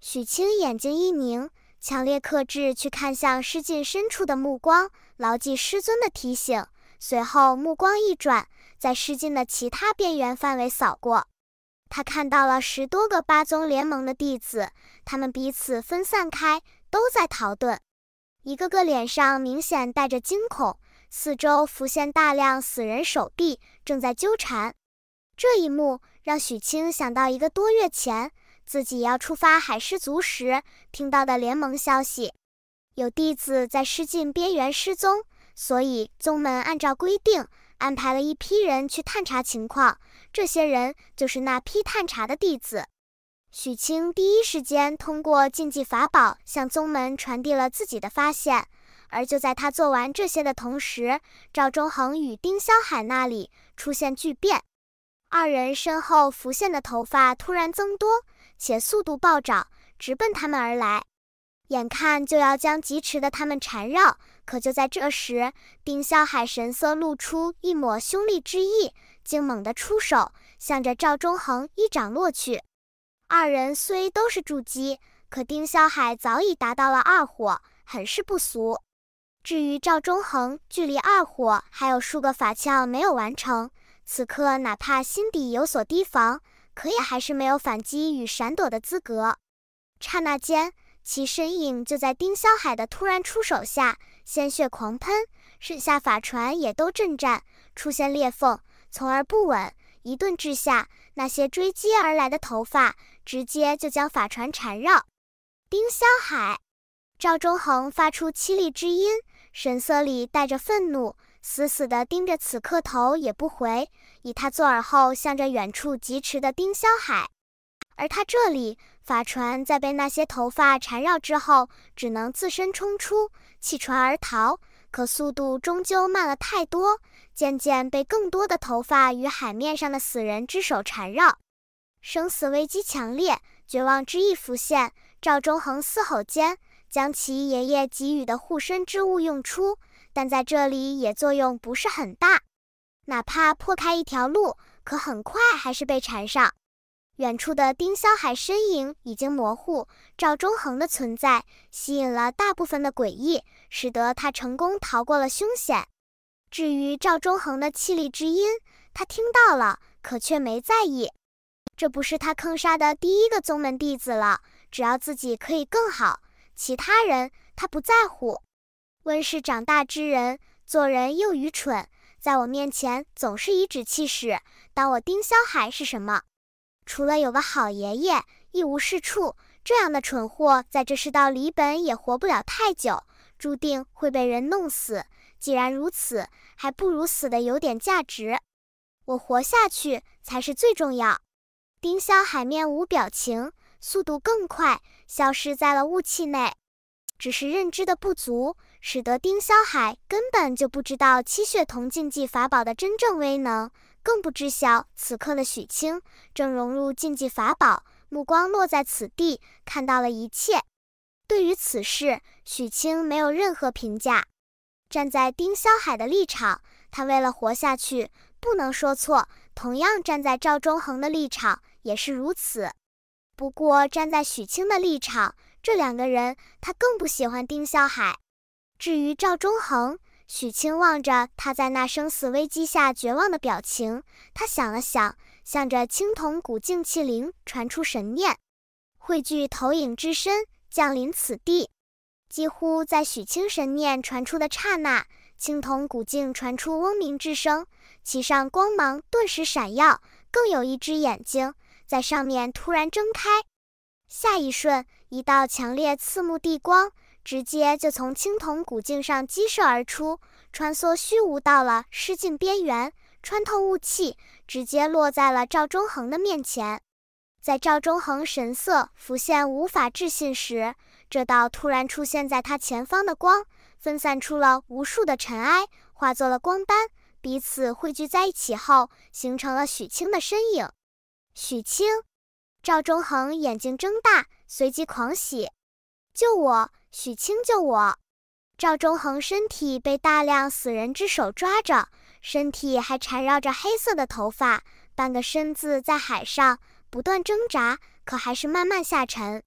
许清眼睛一凝，强烈克制去看向失禁深处的目光，牢记师尊的提醒。随后目光一转，在失禁的其他边缘范围扫过，他看到了十多个八宗联盟的弟子，他们彼此分散开，都在逃遁，一个个脸上明显带着惊恐。四周浮现大量死人手臂，正在纠缠。这一幕让许清想到一个多月前。自己要出发海师族时听到的联盟消息，有弟子在失禁边缘失踪，所以宗门按照规定安排了一批人去探查情况。这些人就是那批探查的弟子。许清第一时间通过禁忌法宝向宗门传递了自己的发现，而就在他做完这些的同时，赵忠恒与丁霄海那里出现巨变，二人身后浮现的头发突然增多。且速度暴涨，直奔他们而来，眼看就要将疾驰的他们缠绕。可就在这时，丁霄海神色露出一抹凶厉之意，竟猛地出手，向着赵忠恒一掌落去。二人虽都是筑基，可丁霄海早已达到了二火，很是不俗。至于赵忠恒，距离二火还有数个法窍没有完成，此刻哪怕心底有所提防。可也还是没有反击与闪躲的资格。刹那间，其身影就在丁霄海的突然出手下，鲜血狂喷，剩下法船也都震颤，出现裂缝，从而不稳。一顿掷下，那些追击而来的头发直接就将法船缠绕。丁霄海，赵忠恒发出凄厉之音，神色里带着愤怒。死死地盯着，此刻头也不回，以他作耳后，向着远处疾驰的丁霄海。而他这里，法船在被那些头发缠绕之后，只能自身冲出，弃船而逃。可速度终究慢了太多，渐渐被更多的头发与海面上的死人之手缠绕，生死危机强烈，绝望之意浮现。赵忠恒嘶吼间，将其爷爷给予的护身之物用出。但在这里也作用不是很大，哪怕破开一条路，可很快还是被缠上。远处的丁霄海身影已经模糊，赵忠恒的存在吸引了大部分的诡异，使得他成功逃过了凶险。至于赵忠恒的气力之音，他听到了，可却没在意。这不是他坑杀的第一个宗门弟子了，只要自己可以更好，其他人他不在乎。温室长大之人，做人又愚蠢，在我面前总是颐指气使。当我丁霄海是什么？除了有个好爷爷，一无是处。这样的蠢货在这世道里本也活不了太久，注定会被人弄死。既然如此，还不如死的有点价值。我活下去才是最重要。丁霄海面无表情，速度更快，消失在了雾气内。只是认知的不足。使得丁霄海根本就不知道七血铜禁忌法宝的真正威能，更不知晓此刻的许清正融入禁忌法宝，目光落在此地，看到了一切。对于此事，许清没有任何评价。站在丁霄海的立场，他为了活下去，不能说错；同样站在赵忠恒的立场也是如此。不过站在许清的立场，这两个人，他更不喜欢丁霄海。至于赵忠恒，许清望着他在那生死危机下绝望的表情，他想了想，向着青铜古镜器灵传出神念：“汇聚投影之身，降临此地。”几乎在许清神念传出的刹那，青铜古镜传出嗡鸣之声，其上光芒顿时闪耀，更有一只眼睛在上面突然睁开。下一瞬，一道强烈刺目地光。直接就从青铜古镜上激射而出，穿梭虚无到了失镜边缘，穿透雾气，直接落在了赵忠恒的面前。在赵忠恒神色浮现无法置信时，这道突然出现在他前方的光，分散出了无数的尘埃，化作了光斑，彼此汇聚在一起后，形成了许清的身影。许清，赵忠恒眼睛睁大，随即狂喜，救我！许清救我！赵忠恒身体被大量死人之手抓着，身体还缠绕着黑色的头发，半个身子在海上不断挣扎，可还是慢慢下沉。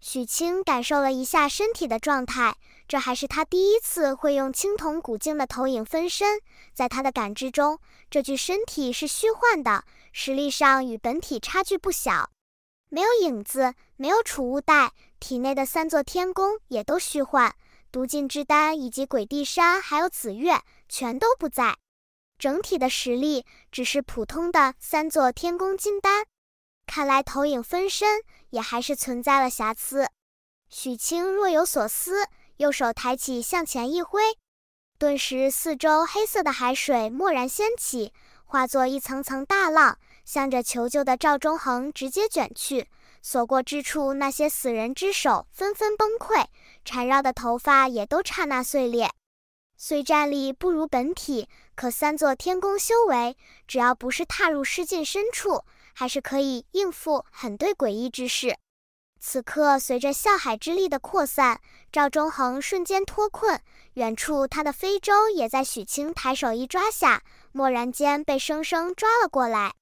许清感受了一下身体的状态，这还是他第一次会用青铜古镜的投影分身，在他的感知中，这具身体是虚幻的，实力上与本体差距不小。没有影子，没有储物袋，体内的三座天宫也都虚幻，毒禁之丹以及鬼帝山还有紫月全都不在，整体的实力只是普通的三座天宫金丹。看来投影分身也还是存在了瑕疵。许清若有所思，右手抬起向前一挥，顿时四周黑色的海水蓦然掀起，化作一层层大浪。向着求救的赵忠恒直接卷去，所过之处，那些死人之手纷纷崩溃，缠绕的头发也都刹那碎裂。虽战力不如本体，可三座天宫修为，只要不是踏入尸境深处，还是可以应付很对诡异之事。此刻，随着啸海之力的扩散，赵忠恒瞬间脱困。远处，他的飞舟也在许清抬手一抓下，蓦然间被生生抓了过来。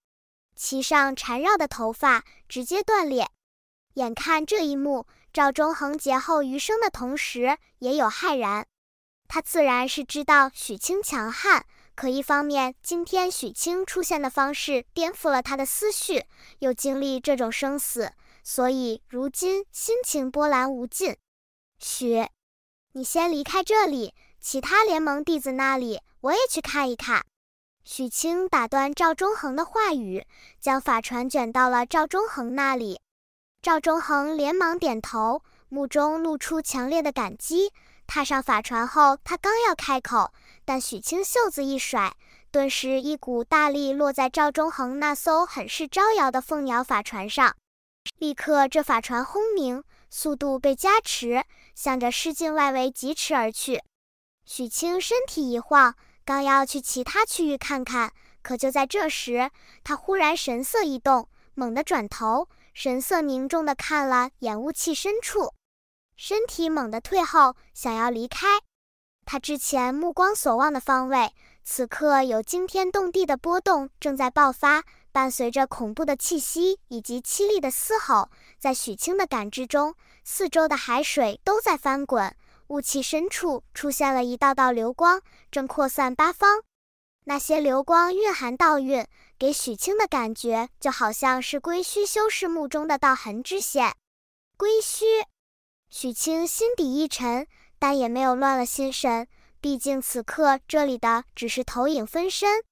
其上缠绕的头发直接断裂，眼看这一幕，赵忠恒劫后余生的同时也有骇然。他自然是知道许清强悍，可一方面今天许清出现的方式颠覆了他的思绪，又经历这种生死，所以如今心情波澜无尽。许，你先离开这里，其他联盟弟子那里我也去看一看。许清打断赵忠恒的话语，将法船卷到了赵忠恒那里。赵忠恒连忙点头，目中露出强烈的感激。踏上法船后，他刚要开口，但许清袖子一甩，顿时一股大力落在赵忠恒那艘很是招摇的凤鸟法船上，立刻这法船轰鸣，速度被加持，向着市境外围疾驰而去。许清身体一晃。刚要去其他区域看看，可就在这时，他忽然神色一动，猛地转头，神色凝重地看了眼雾气深处，身体猛地退后，想要离开。他之前目光所望的方位，此刻有惊天动地的波动正在爆发，伴随着恐怖的气息以及凄厉的嘶吼，在许清的感知中，四周的海水都在翻滚。雾气深处出现了一道道流光，正扩散八方。那些流光蕴含道韵，给许清的感觉就好像是归墟修士墓中的道痕之线。归墟，许清心底一沉，但也没有乱了心神，毕竟此刻这里的只是投影分身。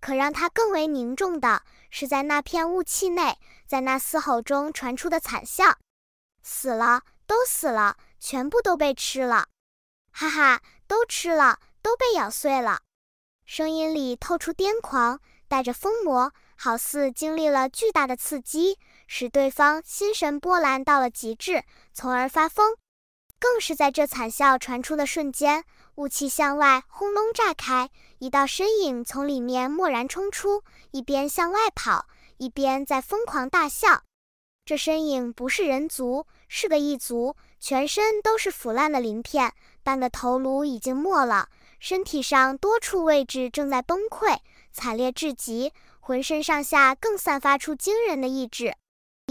可让他更为凝重的是，在那片雾气内，在那嘶吼中传出的惨笑。死了，都死了。全部都被吃了，哈哈，都吃了，都被咬碎了。声音里透出癫狂，带着疯魔，好似经历了巨大的刺激，使对方心神波澜到了极致，从而发疯。更是在这惨笑传出的瞬间，雾气向外轰隆炸开，一道身影从里面蓦然冲出，一边向外跑，一边在疯狂大笑。这身影不是人族，是个异族，全身都是腐烂的鳞片，半个头颅已经没了，身体上多处位置正在崩溃，惨烈至极，浑身上下更散发出惊人的意志，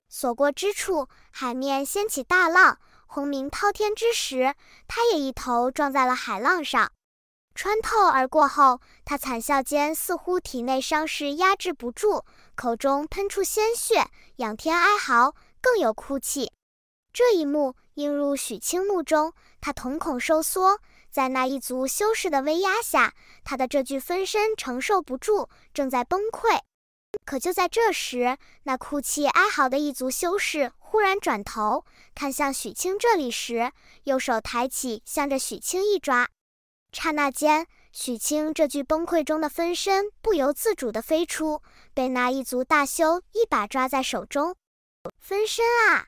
所过之处，海面掀起大浪，轰鸣滔天之时，他也一头撞在了海浪上。穿透而过后，他惨笑间似乎体内伤势压制不住，口中喷出鲜血，仰天哀嚎，更有哭泣。这一幕映入许清目中，他瞳孔收缩，在那一族修士的威压下，他的这具分身承受不住，正在崩溃。可就在这时，那哭泣哀嚎的一族修士忽然转头看向许清这里时，右手抬起，向着许清一抓。刹那间，许清这具崩溃中的分身不由自主地飞出，被那一族大修一把抓在手中。分身啊，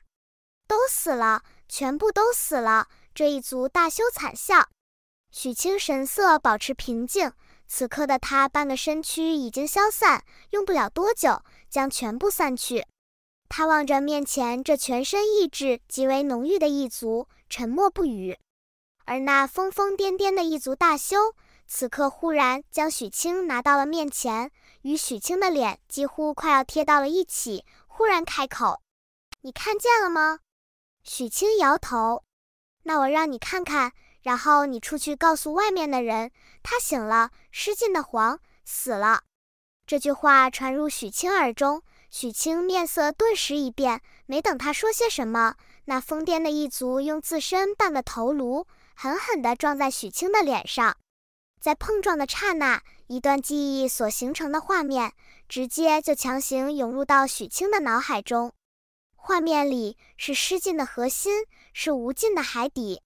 都死了，全部都死了！这一族大修惨笑。许清神色保持平静，此刻的他半个身躯已经消散，用不了多久将全部散去。他望着面前这全身意志极为浓郁的一族，沉默不语。而那疯疯癫癫的一族大修，此刻忽然将许清拿到了面前，与许清的脸几乎快要贴到了一起，忽然开口：“你看见了吗？”许清摇头。那我让你看看，然后你出去告诉外面的人，他醒了，失禁的黄死了。这句话传入许清耳中，许清面色顿时一变。没等他说些什么，那疯癫的一族用自身办的头颅。狠狠地撞在许清的脸上，在碰撞的刹那，一段记忆所形成的画面直接就强行涌入到许清的脑海中。画面里是失禁的核心，是无尽的海底。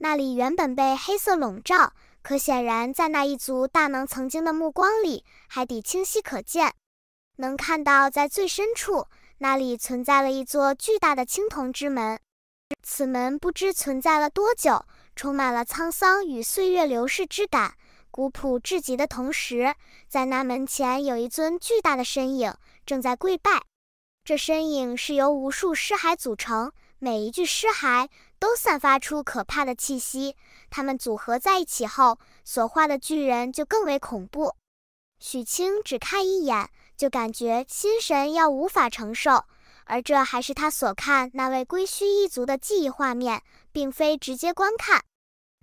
那里原本被黑色笼罩，可显然在那一族大能曾经的目光里，海底清晰可见。能看到，在最深处，那里存在了一座巨大的青铜之门。此门不知存在了多久。充满了沧桑与岁月流逝之感，古朴至极的同时，在那门前有一尊巨大的身影正在跪拜。这身影是由无数尸骸组成，每一具尸骸都散发出可怕的气息，它们组合在一起后所化的巨人就更为恐怖。许清只看一眼，就感觉心神要无法承受。而这还是他所看那位归墟一族的记忆画面，并非直接观看。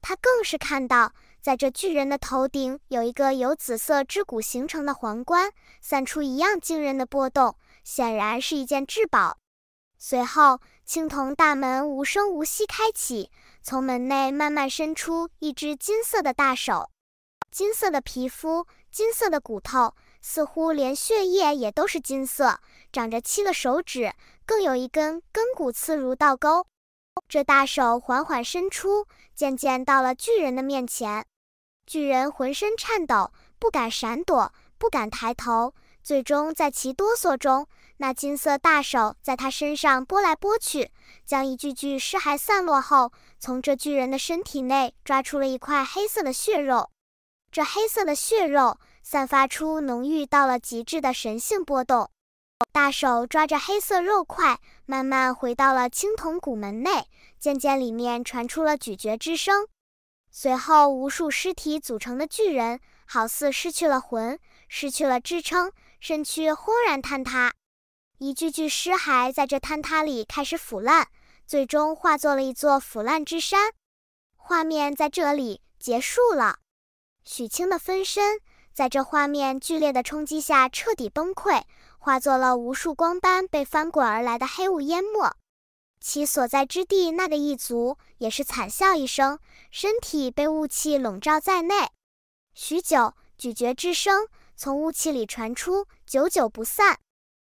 他更是看到，在这巨人的头顶有一个由紫色之骨形成的皇冠，散出一样惊人的波动，显然是一件至宝。随后，青铜大门无声无息开启，从门内慢慢伸出一只金色的大手，金色的皮肤，金色的骨头。似乎连血液也都是金色，长着七个手指，更有一根根骨刺如倒钩。这大手缓缓伸出，渐渐到了巨人的面前。巨人浑身颤抖，不敢闪躲，不敢抬头。最终在其哆嗦中，那金色大手在他身上拨来拨去，将一具具尸骸散落后，从这巨人的身体内抓出了一块黑色的血肉。这黑色的血肉。散发出浓郁到了极致的神性波动，大手抓着黑色肉块，慢慢回到了青铜古门内。渐渐，里面传出了咀嚼之声。随后，无数尸体组成的巨人，好似失去了魂，失去了支撑，身躯轰然坍塌。一具具尸骸在这坍塌里开始腐烂，最终化作了一座腐烂之山。画面在这里结束了。许清的分身。在这画面剧烈的冲击下，彻底崩溃，化作了无数光斑，被翻滚而来的黑雾淹没。其所在之地，那个异族也是惨笑一声，身体被雾气笼罩在内。许久，咀嚼之声从雾气里传出，久久不散。